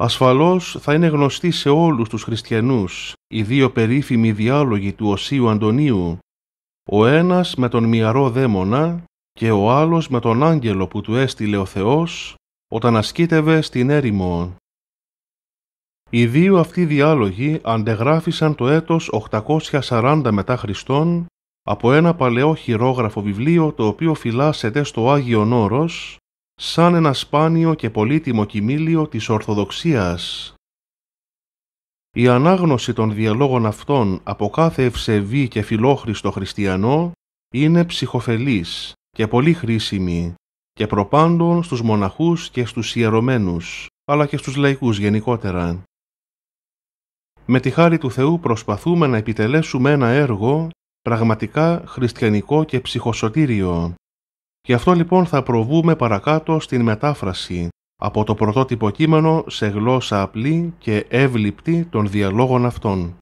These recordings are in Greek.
Ασφαλώς θα είναι γνωστοί σε όλους τους χριστιανούς οι δύο περίφημοι διάλογοι του Οσίου Αντωνίου, ο ένας με τον μυαρό δαίμονα και ο άλλος με τον άγγελο που του έστειλε ο Θεός όταν ασκήτευε στην έρημο. Οι δύο αυτοί διάλογοι αντεγράφησαν το έτος 840 μετά Χριστόν από ένα παλαιό χειρόγραφο βιβλίο το οποίο φυλάσσεται στο Άγιο Όρος σαν ένα σπάνιο και πολύτιμο κοιμήλιο της Ορθοδοξίας. Η ανάγνωση των διαλόγων αυτών από κάθε ευσεβή και φιλόχριστο χριστιανό είναι ψυχοφελής και πολύ χρήσιμη και προπάντων στους μοναχούς και στους ιερωμένους, αλλά και στους λαϊκούς γενικότερα. Με τη χάρη του Θεού προσπαθούμε να επιτελέσουμε ένα έργο πραγματικά χριστιανικό και ψυχοσωτήριο, και αυτό λοιπόν θα προβούμε παρακάτω στην μετάφραση από το πρωτότυπο κείμενο σε γλώσσα απλή και εύληπτη των διαλόγων αυτών.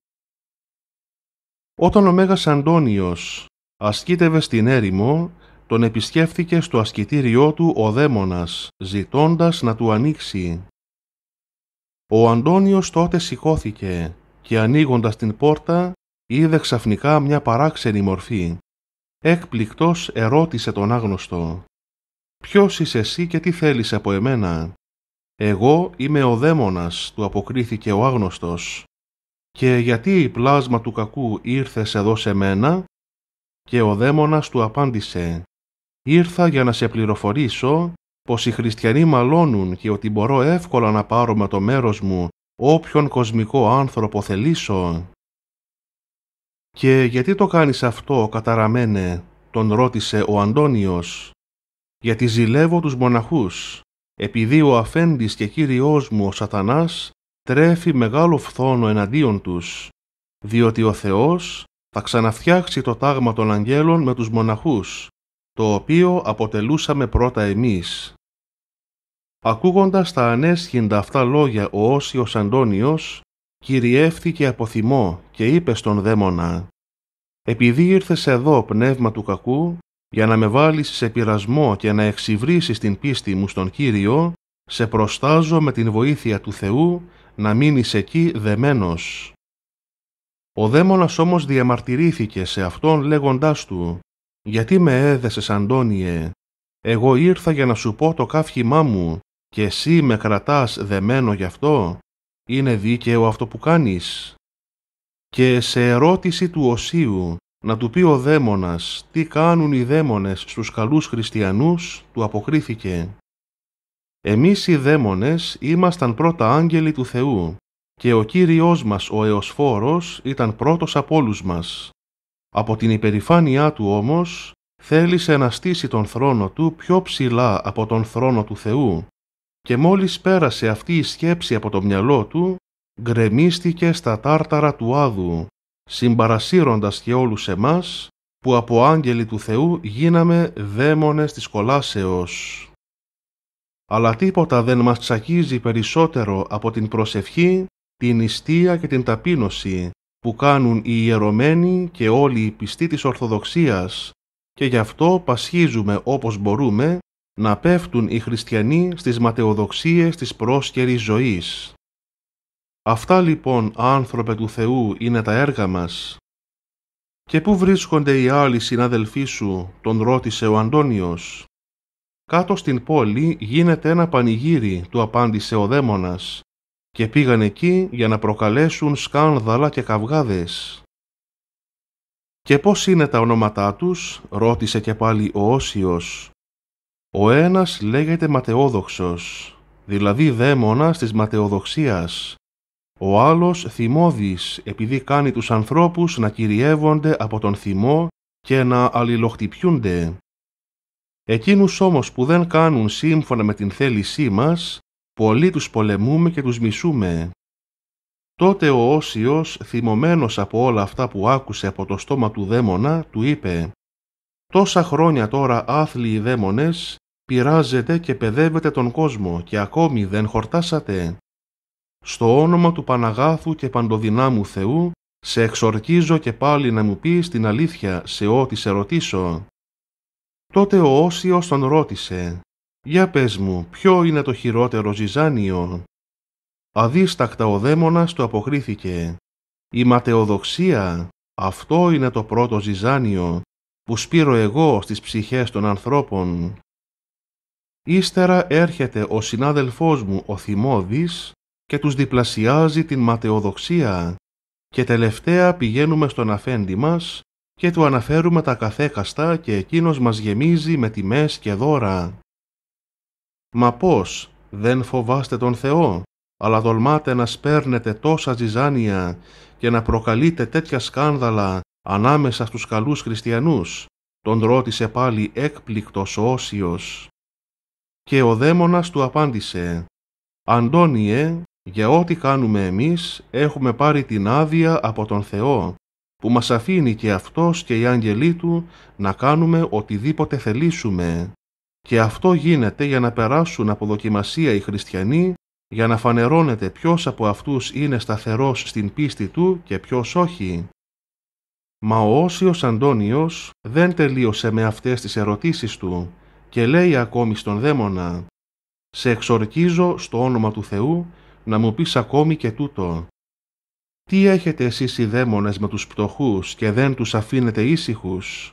Όταν ο Μέγας Αντώνιος ασκήτευε στην έρημο, τον επισκέφθηκε στο ασκητήριό του ο δαίμονας, ζητώντας να του ανοίξει. Ο Αντώνιος τότε σηκώθηκε και ανοίγοντας την πόρτα είδε ξαφνικά μια παράξενη μορφή έκπληκτος ερώτησε τον άγνωστο «Ποιος είσαι εσύ και τι θέλεις από εμένα» «Εγώ είμαι ο δαίμονας», του αποκρίθηκε ο άγνωστος «και γιατί η πλάσμα του κακού ήρθες εδώ σε μένα» και ο δαίμονας του απάντησε «Ήρθα για να σε πληροφορήσω πως οι χριστιανοί μαλώνουν και ότι μπορώ εύκολα να πάρω με το μέρος μου όποιον κοσμικό άνθρωπο θελήσω «Και γιατί το κάνεις αυτό, καταραμένε», τον ρώτησε ο Αντώνιος. «Γιατί ζηλεύω τους μοναχούς, επειδή ο αφέντης και κύριός μου ο σατανάς τρέφει μεγάλο φθόνο εναντίον τους, διότι ο Θεός θα ξαναφτιάξει το τάγμα των αγγέλων με τους μοναχούς, το οποίο αποτελούσαμε πρώτα εμείς. Ακούγοντας τα ανέσχυντα αυτά λόγια ο Όσιος Αντώνιος, κυριεύθηκε από θυμό και είπε στον δαίμονα «Επειδή ήρθες εδώ πνεύμα του κακού, για να με βάλεις σε πειρασμό και να εξυβρίσεις την πίστη μου στον Κύριο, σε προστάζω με την βοήθεια του Θεού να μείνεις εκεί δεμένος». Ο δαίμονας όμως διαμαρτυρήθηκε σε αυτόν λέγοντάς του «Γιατί με έδεσες Αντώνιε, εγώ ήρθα για να σου πω το καύχημά μου και εσύ με κρατάς δεμένο γι' αυτό» είναι δίκαιο αυτό που κάνεις. Και σε ερώτηση του Οσίου να του πει ο δαίμονας τι κάνουν οι δαίμονες στους καλούς χριστιανούς, του αποκρίθηκε. Εμείς οι δαίμονες ήμασταν πρώτα άγγελοι του Θεού και ο Κύριός μας ο Εωσφόρος ήταν πρώτος από όλους μας. Από την υπερηφάνειά του όμως θέλησε να στήσει τον θρόνο του πιο ψηλά από τον θρόνο του Θεού και μόλις πέρασε αυτή η σκέψη από το μυαλό του, γκρεμίστηκε στα τάρταρα του Άδου, συμπαρασύροντας και όλους εμάς, που από άγγελοι του Θεού γίναμε δαίμονες της κολάσεως. Αλλά τίποτα δεν μας τσακίζει περισσότερο από την προσευχή, την νηστεία και την ταπείνωση που κάνουν οι ιερωμένοι και όλοι οι πιστοί της Ορθοδοξίας και γι' αυτό πασχίζουμε όπως μπορούμε να πέφτουν οι χριστιανοί στις ματαιοδοξίες της πρόσκαιρης ζωής. Αυτά λοιπόν, άνθρωπε του Θεού, είναι τα έργα μας. «Και πού βρίσκονται οι άλλοι συναδελφοί σου» τον ρώτησε ο Αντώνιος. «Κάτω στην πόλη γίνεται ένα πανηγύρι» του απάντησε ο δαίμονας και πήγαν εκεί για να προκαλέσουν σκάνδαλα και καυγάδες. «Και πώς είναι τα ονόματά τους» ρώτησε και πάλι ο Όσιος. Ο ένας λέγεται ματαιόδοξος, δηλαδή δαίμονας της ματαιοδοξίας. Ο άλλος θυμώδης, επειδή κάνει τους ανθρώπους να κυριεύονται από τον θυμό και να αλληλοχτυπιούνται. Εκείνους όμως που δεν κάνουν σύμφωνα με την θέλησή μας, πολλοί τους πολεμούμε και τους μισούμε. Τότε ο Όσιος, θυμωμένος από όλα αυτά που άκουσε από το στόμα του δαίμονα, του είπε «Τόσα χρόνια τώρα οι δαίμονες πειράζετε και παιδεύετε τον κόσμο και ακόμη δεν χορτάσατε. Στο όνομα του Παναγάθου και Παντοδυνάμου Θεού, σε εξορκίζω και πάλι να μου πεις την αλήθεια σε ό,τι σε ρωτήσω. Τότε ο Όσιος τον ρώτησε, «Για πες μου, ποιο είναι το χειρότερο ζυζάνιο» Αδίστακτα ο δαίμονας του αποκρίθηκε. «Η ματαιοδοξία, αυτό είναι το πρώτο ζυζάνιο, που σπήρω εγώ στις ψυχές των ανθρώπων. Ύστερα έρχεται ο συνάδελφός μου ο Θυμώδης και τους διπλασιάζει την ματαιοδοξία και τελευταία πηγαίνουμε στον αφέντη μας και του αναφέρουμε τα καθέκαστα και εκείνος μας γεμίζει με τιμές και δώρα. Μα πώς, δεν φοβάστε τον Θεό, αλλά τολμάτε να σπέρνετε τόσα ζυζάνια και να προκαλείτε τέτοια σκάνδαλα ανάμεσα στους καλούς χριστιανούς, τον ρώτησε πάλι έκπληκτος ο Όσιος. Και ο δαίμονας του απάντησε «Αντώνιε, για ό,τι κάνουμε εμείς έχουμε πάρει την άδεια από τον Θεό, που μας αφήνει και Αυτός και οι άγγελοι Του να κάνουμε οτιδήποτε θελήσουμε. Και αυτό γίνεται για να περάσουν από δοκιμασία οι χριστιανοί, για να φανερώνεται ποιος από αυτούς είναι σταθερός στην πίστη του και ποιος όχι. Μα ο Όσιος Αντώνιος δεν τελείωσε με αυτές τις ερωτήσεις του, και λέει ακόμη στον δαίμονα «Σε εξορκίζω στο όνομα του Θεού να μου πεις ακόμη και τούτο. Τι έχετε εσείς οι δαίμονες με τους πτωχούς και δεν τους αφήνετε ήσυχους.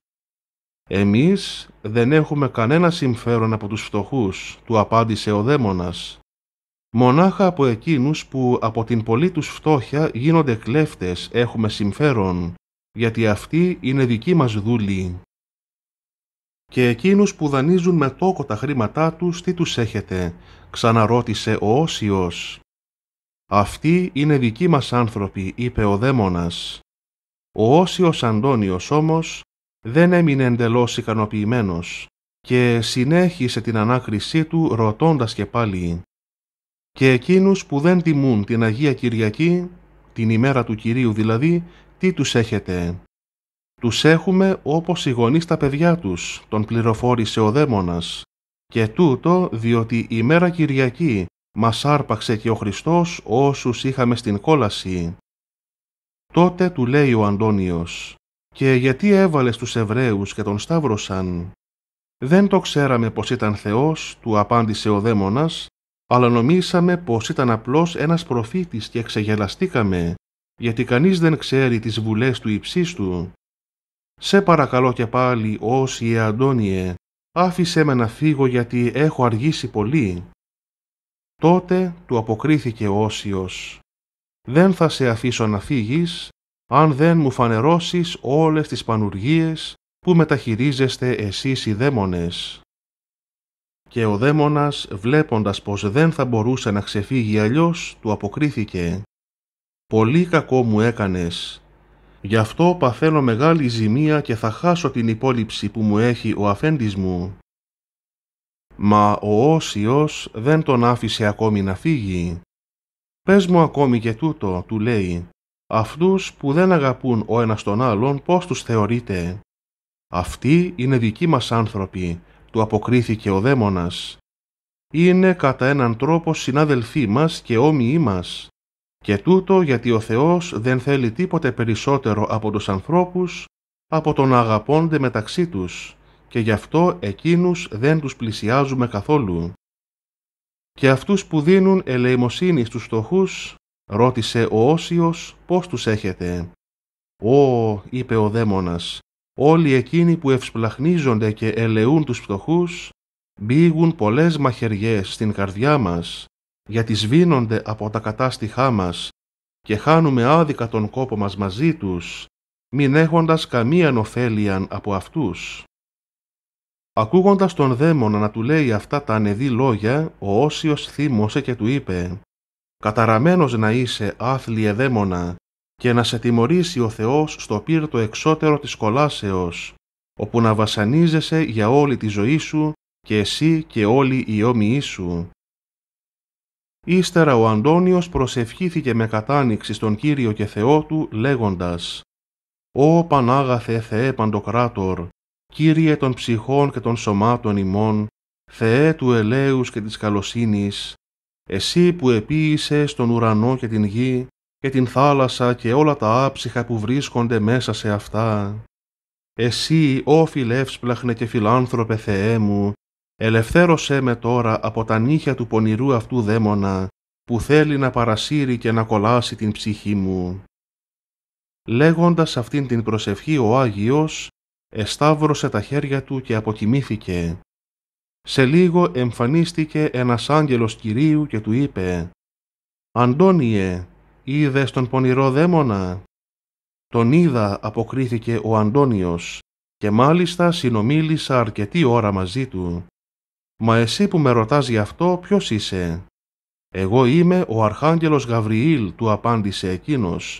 Εμείς δεν έχουμε κανένα συμφέρον από τους φτωχούς», του απάντησε ο δαίμονας. «Μονάχα από εκείνους που από την πολλή τους φτώχεια γίνονται κλέφτες έχουμε συμφέρον, γιατί αυτοί είναι δικοί μας δούλοι και εκείνους που δανείζουν με τόκο τα χρήματά τους τι τους έχετε», ξαναρώτησε ο Όσιος. «Αυτοί είναι δικοί μας άνθρωποι», είπε ο δαίμονας. Ο Όσιος Αντώνιος όμως δεν έμεινε εντελώς ικανοποιημένος και συνέχισε την ανάκρισή του ρωτώντας και πάλι «Και εκείνους που δεν τιμούν την Αγία Κυριακή, την ημέρα του Κυρίου δηλαδή, τι τους έχετε» «Τους έχουμε όπως οι γονείς τα παιδιά τους», τον πληροφόρησε ο δαίμονας. Και τούτο διότι η μέρα Κυριακή μας άρπαξε και ο Χριστός όσους είχαμε στην κόλαση. Τότε του λέει ο Αντώνιος «Και γιατί έβαλες τους Εβραίους και τον Σταύρωσαν» «Δεν το ξέραμε πως ήταν Θεός», του απάντησε ο δαίμονας, αλλά νομίσαμε πως ήταν απλώς ένας προφήτης και ξεγελαστήκαμε, γιατί κανείς δεν ξέρει τις βουλές του υψίστου. «Σε παρακαλώ και πάλι, όσοι Αντώνιε, άφησέ με να φύγω γιατί έχω αργήσει πολύ». Τότε του αποκρίθηκε ο Όσιος «Δεν θα σε αφήσω να φύγεις, αν δεν μου φανερώσεις όλες τις πανουργίες που μεταχειρίζεστε εσείς οι δαίμονες». Και ο δαίμονας, βλέποντας πως δεν θα μπορούσε να ξεφύγει αλλιώς, του αποκρίθηκε «Πολύ κακό μου έκανες, Γι' αυτό παθαίνω μεγάλη ζημία και θα χάσω την υπόλοιψη που μου έχει ο αφέντης μου. Μα ο Όσιος δεν τον άφησε ακόμη να φύγει. Πες μου ακόμη και τούτο, του λέει, αυτούς που δεν αγαπούν ο ένας τον άλλον πώς τους θεωρείτε. Αυτοί είναι δικοί μας άνθρωποι, του αποκρίθηκε ο δαίμονας. Είναι κατά έναν τρόπο συνάδελφοί μας και όμοιοι μας. Και τούτο γιατί ο Θεός δεν θέλει τίποτε περισσότερο από τους ανθρώπους από το να αγαπώνται μεταξύ τους και γι' αυτό εκείνους δεν τους πλησιάζουμε καθόλου. Και αυτούς που δίνουν ελεημοσύνη στους φτωχούς, ρώτησε ο Όσιος πώς τους έχετε. «Ω», είπε ο δαίμονας, «όλοι εκείνοι που ευσπλαχνίζονται και ελεούν τους φτωχούς, μπήγουν πολλές μαχαιριές στην καρδιά μας γιατί σβήνονται από τα κατάστοιχά μας και χάνουμε άδικα τον κόπο μας μαζί τους, μην έχοντας καμίαν ωφέλεια από αυτούς. Ακούγοντας τον δαίμονα να του λέει αυτά τα ανεδή λόγια, ο Όσιος θύμωσε και του είπε «Καταραμένος να είσαι, άθλιε δαίμονα, και να σε τιμωρήσει ο Θεός στο πύρτο εξώτερο της κολάσεως, όπου να βασανίζεσαι για όλη τη ζωή σου και εσύ και όλοι οι όμοιοί σου, Ύστερα ο Αντώνιος προσευχήθηκε με κατάνοιξη στον Κύριο και Θεό του, λέγοντας «Ω Πανάγαθε Θεέ Παντοκράτορ, Κύριε των ψυχών και των σωμάτων ημών, Θεέ του ελέους και της καλοσύνης, εσύ που επίησες τον ουρανό και την γη και την θάλασσα και όλα τα άψυχα που βρίσκονται μέσα σε αυτά. Εσύ, Ω Φιλεύσπλαχνε και φιλάνθρωπε Θεέ μου, ελευθέρωσέ με τώρα από τα νύχια του πονηρού αυτού δαίμονα που θέλει να παρασύρει και να κολλάσει την ψυχή μου. Λέγοντας αυτήν την προσευχή ο Άγιος, εσταύρωσε τα χέρια του και αποκοιμήθηκε. Σε λίγο εμφανίστηκε ένας άγγελος Κυρίου και του είπε «Αντώνιε, είδες τον πονηρό δαίμονα» Τον είδα, αποκρίθηκε ο Αντώνιος, και μάλιστα συνομίλησα αρκετή ώρα μαζί του. Μα εσύ που με ρωτάς γι' αυτό ποιος είσαι. Εγώ είμαι ο Αρχάγγελος Γαβριήλ του απάντησε εκείνος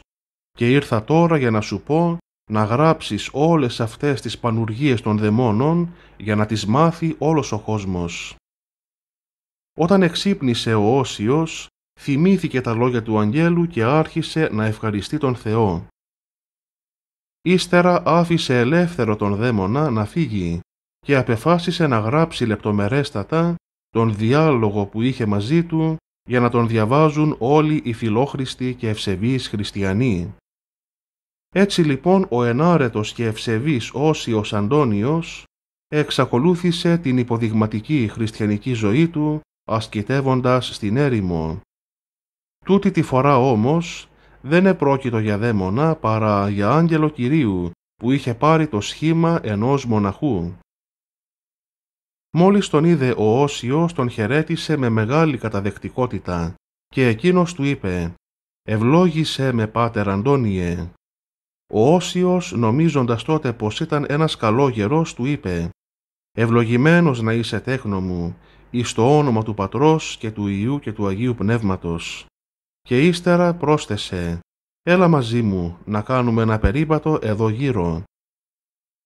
και ήρθα τώρα για να σου πω να γράψεις όλες αυτές τις πανουργίες των δαιμόνων για να τις μάθει όλος ο κόσμος. Όταν εξύπνησε ο Όσιος, θυμήθηκε τα λόγια του Αγγέλου και άρχισε να ευχαριστεί τον Θεό. Ύστερα άφησε ελεύθερο τον δαίμονα να φύγει και απεφάσισε να γράψει λεπτομερέστατα τον διάλογο που είχε μαζί του για να τον διαβάζουν όλοι οι φιλόχριστοι και ευσεβείς χριστιανοί. Έτσι λοιπόν ο ενάρετος και ευσεβής Όσιος Αντώνιος εξακολούθησε την υποδειγματική χριστιανική ζωή του ασκητεύοντας στην έρημο. Τούτη τη φορά όμως δεν επρόκειτο για δαίμονα παρά για άγγελο Κυρίου που είχε πάρει το σχήμα ενός μοναχού. Μόλις τον είδε ο Όσιος τον χαιρέτησε με μεγάλη καταδεκτικότητα και εκείνος του είπε «Ευλόγησε με πάτερ Αντώνιε». Ο Όσιος νομίζοντας τότε πως ήταν ένας γερός του είπε «Ευλογημένος να είσαι τέχνο μου, εις το όνομα του Πατρός και του Ιού και του Αγίου Πνεύματος». Και ύστερα πρόσθεσε «Έλα μαζί μου να κάνουμε ένα περίπατο εδώ γύρω».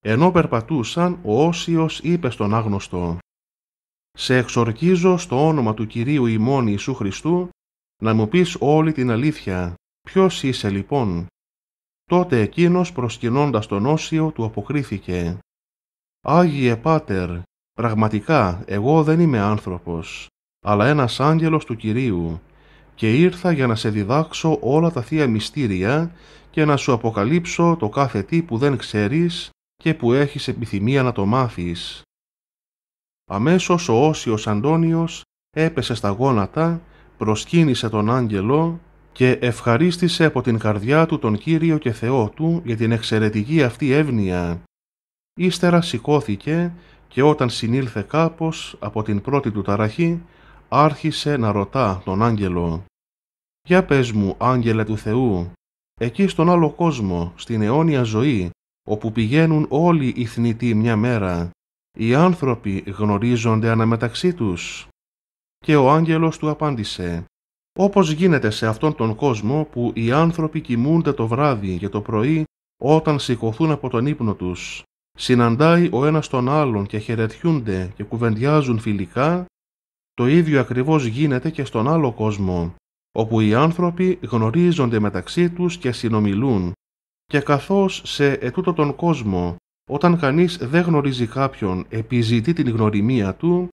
Ενώ περπατούσαν, ο Όσιος είπε στον άγνωστο «Σε εξορκίζω στο όνομα του Κυρίου ημών Ιησού Χριστού να μου πεις όλη την αλήθεια. Ποιος είσαι λοιπόν» Τότε εκείνος προσκυνώντας τον Όσιο του αποκρίθηκε «Άγιε Πάτερ, πραγματικά εγώ δεν είμαι άνθρωπος, αλλά ένας άγγελος του Κυρίου και ήρθα για να σε διδάξω όλα τα θεία μυστήρια και να σου αποκαλύψω το κάθε τι που δεν ξέρεις και που έχεις επιθυμία να το μάθεις. Αμέσως ο Όσιος Αντώνιος έπεσε στα γόνατα, προσκύνησε τον άγγελο και ευχαρίστησε από την καρδιά του τον Κύριο και Θεό του για την εξαιρετική αυτή εύνοια. Ύστερα σηκώθηκε και όταν συνήλθε κάπως από την πρώτη του ταραχή, άρχισε να ρωτά τον άγγελο «Για πες μου, άγγελε του Θεού, εκεί στον άλλο κόσμο, στην αιώνια ζωή, όπου πηγαίνουν όλοι οι θνητοί μια μέρα, οι άνθρωποι γνωρίζονται αναμεταξύ τους. Και ο άγγελος του απάντησε «Όπως γίνεται σε αυτόν τον κόσμο που οι άνθρωποι κοιμούνται το βράδυ και το πρωί όταν σηκωθούν από τον ύπνο τους, συναντάει ο ένας τον άλλον και χαιρετιούνται και κουβεντιάζουν φιλικά, το ίδιο ακριβώς γίνεται και στον άλλο κόσμο, όπου οι άνθρωποι γνωρίζονται μεταξύ τους και συνομιλούν και καθώς σε ετούτο τον κόσμο, όταν κανείς δεν γνωρίζει κάποιον, επιζητεί την γνωριμία του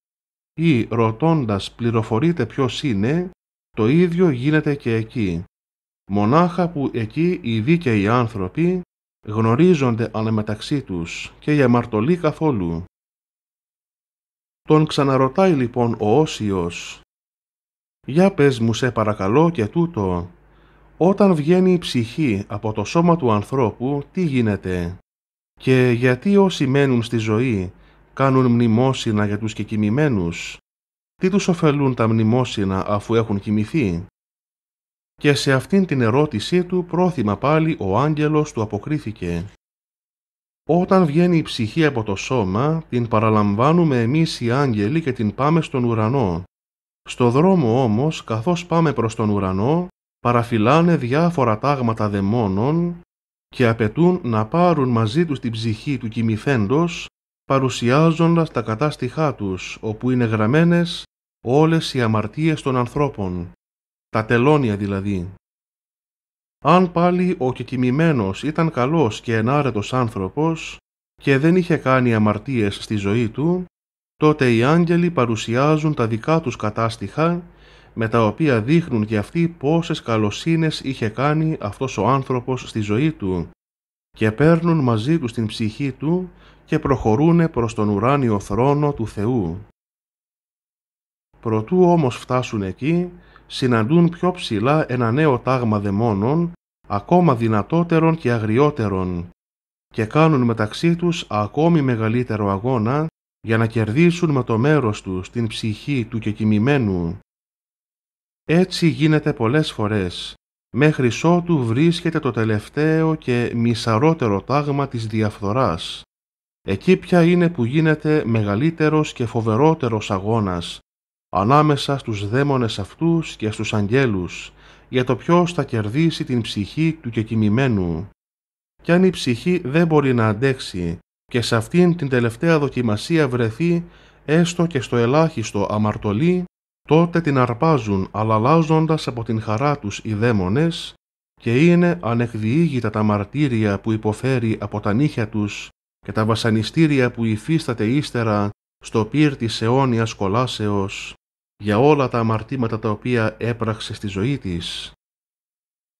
ή ρωτώντας πληροφορείται ποιος είναι, το ίδιο γίνεται και εκεί. Μονάχα που εκεί οι δίκαιοι άνθρωποι γνωρίζονται αναμεταξύ τους και οι αμαρτωλοί καθόλου. Τον ξαναρωτάει λοιπόν ο Όσιος «Για πες μου σε παρακαλώ και τούτο, όταν βγαίνει η ψυχή από το σώμα του ανθρώπου, τι γίνεται. Και γιατί όσοι μένουν στη ζωή κάνουν μνημόσυνα για τους και Τι τους ωφελούν τα μνημόσυνα αφού έχουν κοιμηθεί. Και σε αυτήν την ερώτησή του πρόθυμα πάλι ο άγγελος του αποκρίθηκε. Όταν βγαίνει η ψυχή από το σώμα, την παραλαμβάνουμε εμείς οι άγγελοι και την πάμε στον ουρανό. Στο δρόμο όμως, καθώς πάμε προς τον ουρανό, παραφυλάνε διάφορα τάγματα δαιμόνων και απαιτούν να πάρουν μαζί τους την ψυχή του κοιμηθέντος παρουσιάζοντας τα κατάστοιχά τους, όπου είναι γραμμένες όλες οι αμαρτίες των ανθρώπων, τα τελώνια δηλαδή. Αν πάλι ο κοιμημένος ήταν καλός και ενάρετος άνθρωπος και δεν είχε κάνει αμαρτίες στη ζωή του, τότε οι άγγελοι παρουσιάζουν τα δικά τους κατάστοιχα με τα οποία δείχνουν και αυτοί πόσες καλοσύνες είχε κάνει αυτός ο άνθρωπος στη ζωή του και παίρνουν μαζί τους την ψυχή του και προχωρούν προς τον ουράνιο θρόνο του Θεού. Προτού όμως φτάσουν εκεί, συναντούν πιο ψηλά ένα νέο τάγμα δαιμόνων, ακόμα δυνατότερων και αγριότερων, και κάνουν μεταξύ τους ακόμη μεγαλύτερο αγώνα για να κερδίσουν με το μέρος τους την ψυχή του κοιμημένου. Έτσι γίνεται πολλές φορές, μέχρι ότου βρίσκεται το τελευταίο και μισαρότερο τάγμα της διαφθοράς. Εκεί πια είναι που γίνεται μεγαλύτερος και φοβερότερος αγώνας, ανάμεσα στους δαίμονες αυτούς και στους αγγέλους, για το ποιος θα κερδίσει την ψυχή του κεκοιμημένου. Κι αν η ψυχή δεν μπορεί να αντέξει και σε αυτήν την τελευταία δοκιμασία βρεθεί έστω και στο ελάχιστο αμαρτωλή, τότε την αρπάζουν αλλαλάζοντας από την χαρά τους οι δαίμονες και είναι ανεκδιήγητα τα μαρτύρια που υποφέρει από τα νύχια τους και τα βασανιστήρια που υφίσταται ύστερα στο πύρ της αιώνιας κολάσεως για όλα τα αμαρτήματα τα οποία έπραξε στη ζωή της.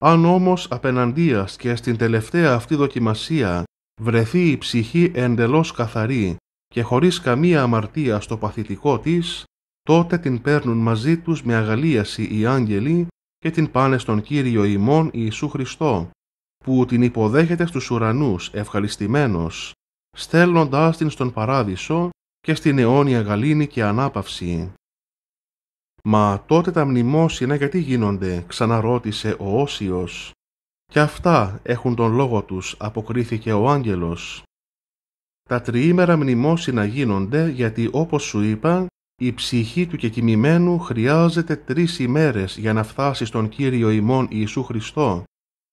Αν όμως απέναντίας και στην τελευταία αυτή δοκιμασία βρεθεί η ψυχή εντελώς καθαρή και χωρίς καμία αμαρτία στο παθητικό της, τότε την παίρνουν μαζί τους με αγαλίαση οι άγγελοι και την πάνε στον Κύριο ημών Ιησού Χριστό, που την υποδέχεται στους ουρανούς ευχαριστημένος, στέλνοντάς την στον παράδεισο και στην αιώνια γαλήνη και ανάπαυση. «Μα τότε τα μνημόσυνα γιατί γίνονται» ξαναρώτησε ο Όσιος. «Και αυτά έχουν τον λόγο τους» αποκρίθηκε ο άγγελος. «Τα τριήμερα μνημόσυνα γίνονται γιατί όπως σου είπα η ψυχή του κεκοιμημένου χρειάζεται τρεις ημέρες για να φτάσει στον Κύριο ημών Ιησού Χριστό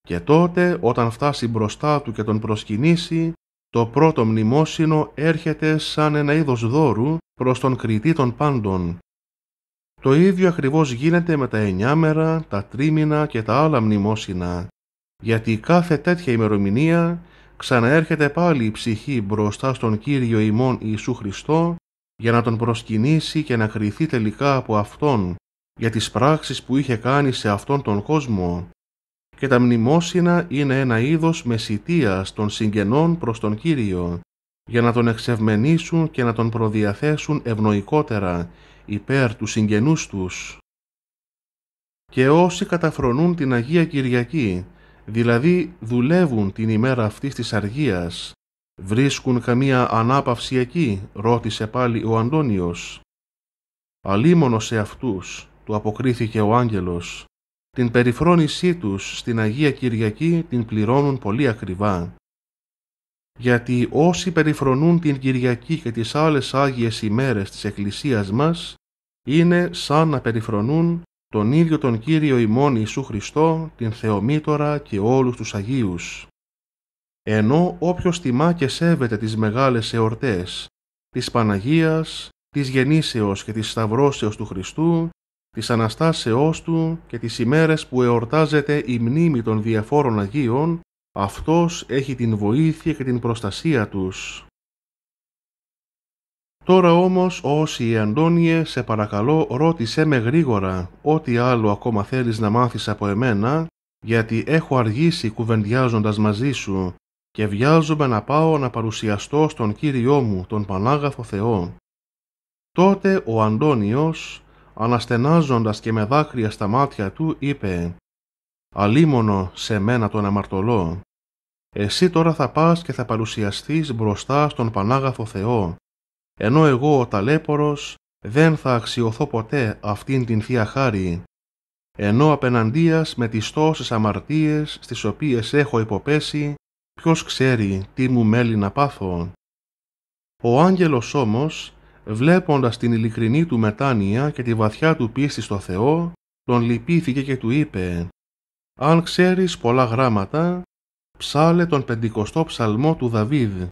και τότε όταν φτάσει μπροστά του και τον προσκυνήσει, το πρώτο μνημόσυνο έρχεται σαν ένα είδος δώρου προς τον κριτή των πάντων. Το ίδιο ακριβώς γίνεται με τα εννιάμερα, τα τρίμηνα και τα άλλα μνημόσυνα, γιατί κάθε τέτοια ημερομηνία ξαναέρχεται πάλι η ψυχή μπροστά στον Κύριο ημών Ιησού Χριστό για να τον προσκυνήσει και να κρυθεί τελικά από Αυτόν για τις πράξεις που είχε κάνει σε αυτόν τον κόσμο και τα μνημόσυνα είναι ένα είδος μεσητείας των συγγενών προς τον Κύριο για να τον εξευμενήσουν και να τον προδιαθέσουν ευνοϊκότερα υπέρ του συγγενούς τους. Και όσοι καταφρονούν την Αγία Κυριακή, δηλαδή δουλεύουν την ημέρα αυτής της αργίας, «Βρίσκουν καμία ανάπαυση εκεί» ρώτησε πάλι ο Αντώνιος. Αλίμονο σε αυτούς, του αποκρίθηκε ο άγγελος. Την περιφρόνησή τους στην Αγία Κυριακή την πληρώνουν πολύ ακριβά. Γιατί όσοι περιφρονούν την Κυριακή και τις άλλες Άγιες ημέρες της Εκκλησίας μας, είναι σαν να περιφρονούν τον ίδιο τον Κύριο ημών Ιησού Χριστό, την Θεομήτορα και όλους τους Αγίους ενώ όποιος τιμά και σέβεται τις μεγάλες εορτές της Παναγίας, της γεννήσεως και της σταυρώσεως του Χριστού, της Αναστάσεώς Του και τις ημέρες που εορτάζεται η μνήμη των διαφόρων Αγίων, αυτός έχει την βοήθεια και την προστασία τους. Τώρα όμως, όσοι οι σε παρακαλώ ρώτησέ με γρήγορα ό,τι άλλο ακόμα θέλεις να μάθεις από εμένα, γιατί έχω αργήσει κουβεντιάζοντας μαζί σου και βιάζομαι να πάω να παρουσιαστώ στον Κύριό μου, τον Πανάγαθο Θεό. Τότε ο Αντώνιος, αναστενάζοντας και με δάκρυα στα μάτια του, είπε «Αλίμονο σε μένα τον αμαρτωλό. Εσύ τώρα θα πας και θα παρουσιαστείς μπροστά στον Πανάγαθο Θεό, ενώ εγώ ο ταλέπορος δεν θα αξιωθώ ποτέ αυτήν την Θεία Χάρη, ενώ απέναντίας με τις τόσες αμαρτίες στις οποίες έχω υποπέσει ποιος ξέρει τι μου μέλει να πάθω. Ο άγγελος όμως, βλέποντας την ειλικρινή του μετάνοια και τη βαθιά του πίστη στο Θεό, τον λυπήθηκε και του είπε «Αν ξέρεις πολλά γράμματα, ψάλε τον πεντηκοστό ψαλμό του Δαβίδ.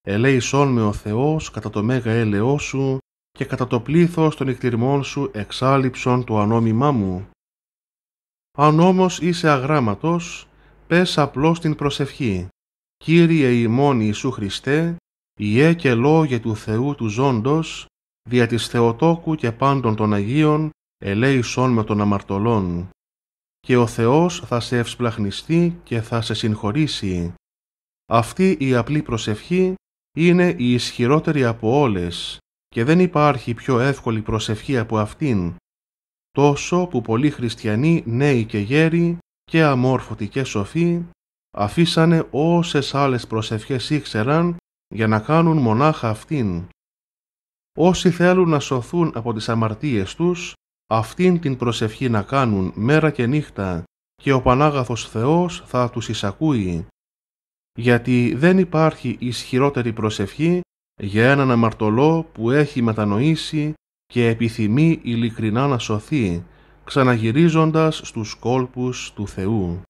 Ελέησόν με ο Θεός κατά το μέγα έλεό σου και κατά το πλήθος των εκτιρμών σου εξάλληψον το ανώμημά μου. Αν όμως είσαι αγράμματος, πες απλώς την προσευχή. Κύριε ημών Ιησού Χριστέ, Ιε και λόγε του Θεού του ζώντος, δια της Θεοτόκου και πάντων των Αγίων, ελέησον με τον αμαρτωλόν. Και ο Θεός θα σε ευσπλαχνιστεί και θα σε συγχωρήσει. Αυτή η απλή προσευχή είναι η ισχυρότερη από όλες και δεν υπάρχει πιο εύκολη προσευχή από αυτήν. Τόσο που πολλοί χριστιανοί νέοι και γέροι και αμόρφωτοι και σοφοί αφήσανε όσες άλλες προσευχές ήξεραν για να κάνουν μονάχα αυτήν. Όσοι θέλουν να σωθούν από τις αμαρτίες τους, αυτήν την προσευχή να κάνουν μέρα και νύχτα και ο Πανάγαθος Θεός θα τους εισακούει. Γιατί δεν υπάρχει ισχυρότερη προσευχή για έναν αμαρτωλό που έχει μετανοήσει και επιθυμεί ειλικρινά να σωθεί, ξαναγυρίζοντας στους κόλπους του Θεού.